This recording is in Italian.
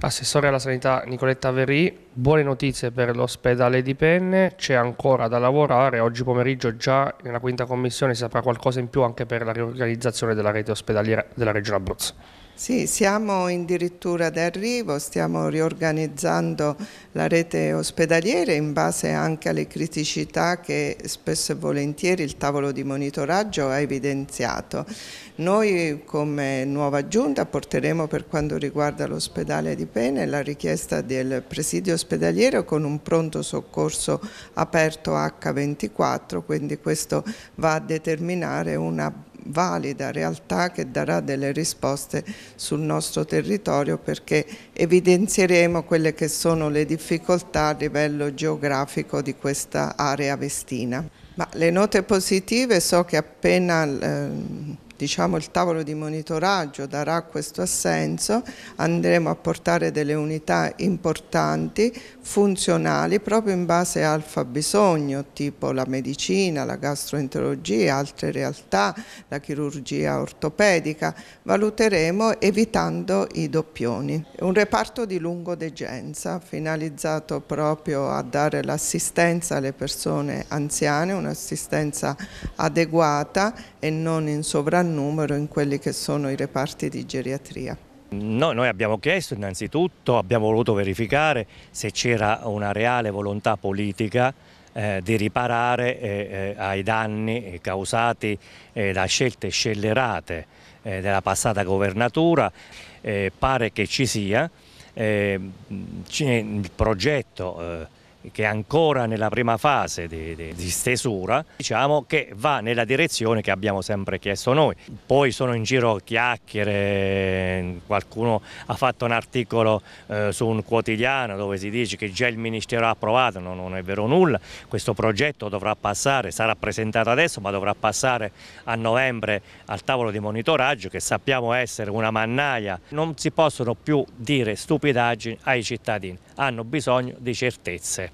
Assessore alla sanità Nicoletta Verì, buone notizie per l'ospedale di Penne, c'è ancora da lavorare, oggi pomeriggio già nella quinta commissione si saprà qualcosa in più anche per la riorganizzazione della rete ospedaliera della Regione Abruzzo. Sì, siamo in dirittura d'arrivo, stiamo riorganizzando la rete ospedaliera in base anche alle criticità che spesso e volentieri il tavolo di monitoraggio ha evidenziato. Noi come nuova giunta porteremo per quanto riguarda l'ospedale di Pene la richiesta del presidio ospedaliero con un pronto soccorso aperto H24, quindi questo va a determinare una valida realtà che darà delle risposte sul nostro territorio perché evidenzieremo quelle che sono le difficoltà a livello geografico di questa area vestina. Ma le note positive so che appena... Eh, diciamo, il tavolo di monitoraggio darà questo assenso, andremo a portare delle unità importanti, funzionali, proprio in base al fabbisogno, tipo la medicina, la gastroenterologia, altre realtà, la chirurgia ortopedica, valuteremo evitando i doppioni. Un reparto di lungo degenza, finalizzato proprio a dare l'assistenza alle persone anziane, un'assistenza adeguata e non in sovranità numero in quelli che sono i reparti di geriatria. No, noi abbiamo chiesto innanzitutto, abbiamo voluto verificare se c'era una reale volontà politica eh, di riparare eh, eh ai danni causati eh, da scelte scellerate eh, della passata governatura, eh, pare che ci sia, il progetto che è ancora nella prima fase di, di, di, stesura, diciamo che va nella direzione che abbiamo sempre chiesto noi. Poi sono in giro chiacchiere, qualcuno ha fatto un articolo eh, su un quotidiano dove si dice che già il Ministero ha approvato, no, non è vero nulla, questo progetto dovrà passare, sarà presentato adesso ma dovrà passare a novembre al tavolo di monitoraggio che sappiamo essere una mannaia. Non si possono più dire stupidaggini ai cittadini, hanno bisogno di certezze.